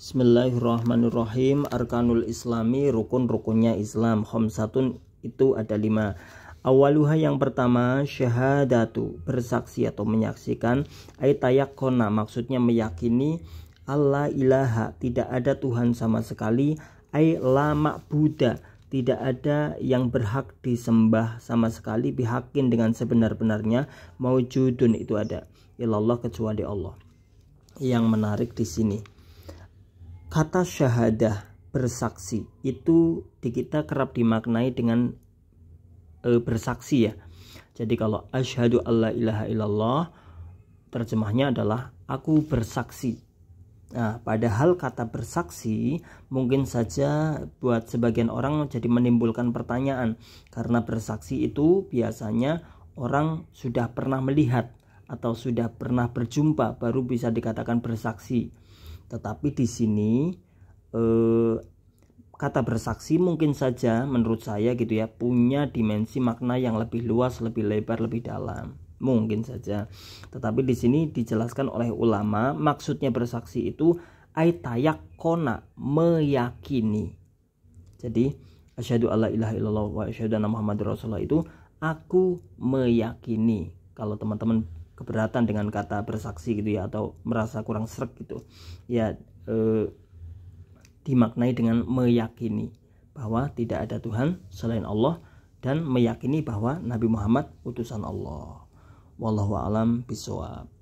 Bismillahirrahmanirrahim Arkanul Islami rukun-rukunnya Islam Khomsatun itu ada lima Awaluha yang pertama syahadatu bersaksi atau menyaksikan Aitayakona maksudnya meyakini Allah ilaha tidak ada Tuhan sama sekali Ay lama Buddha tidak ada yang berhak disembah sama sekali bihakin dengan sebenar-benarnya mau judun itu ada ilallah kecuali Allah yang menarik di sini kata syahadah bersaksi itu di kita kerap dimaknai dengan e, bersaksi ya. Jadi kalau asyhadu alla ilaha illallah terjemahnya adalah aku bersaksi. Nah, padahal kata bersaksi mungkin saja buat sebagian orang jadi menimbulkan pertanyaan karena bersaksi itu biasanya orang sudah pernah melihat atau sudah pernah berjumpa baru bisa dikatakan bersaksi. Tetapi di sini eh, kata bersaksi mungkin saja menurut saya gitu ya punya dimensi makna yang lebih luas, lebih lebar, lebih dalam. Mungkin saja. Tetapi di sini dijelaskan oleh ulama maksudnya bersaksi itu aitayak kona meyakini. Jadi asyhadu alla ilaha illallah wa asyhadu anna muhammadur rasulullah itu aku meyakini. Kalau teman-teman keberatan dengan kata bersaksi gitu ya atau merasa kurang serak gitu ya eh, dimaknai dengan meyakini bahwa tidak ada Tuhan selain Allah dan meyakini bahwa Nabi Muhammad utusan Allah. Wallahu alam bisawab.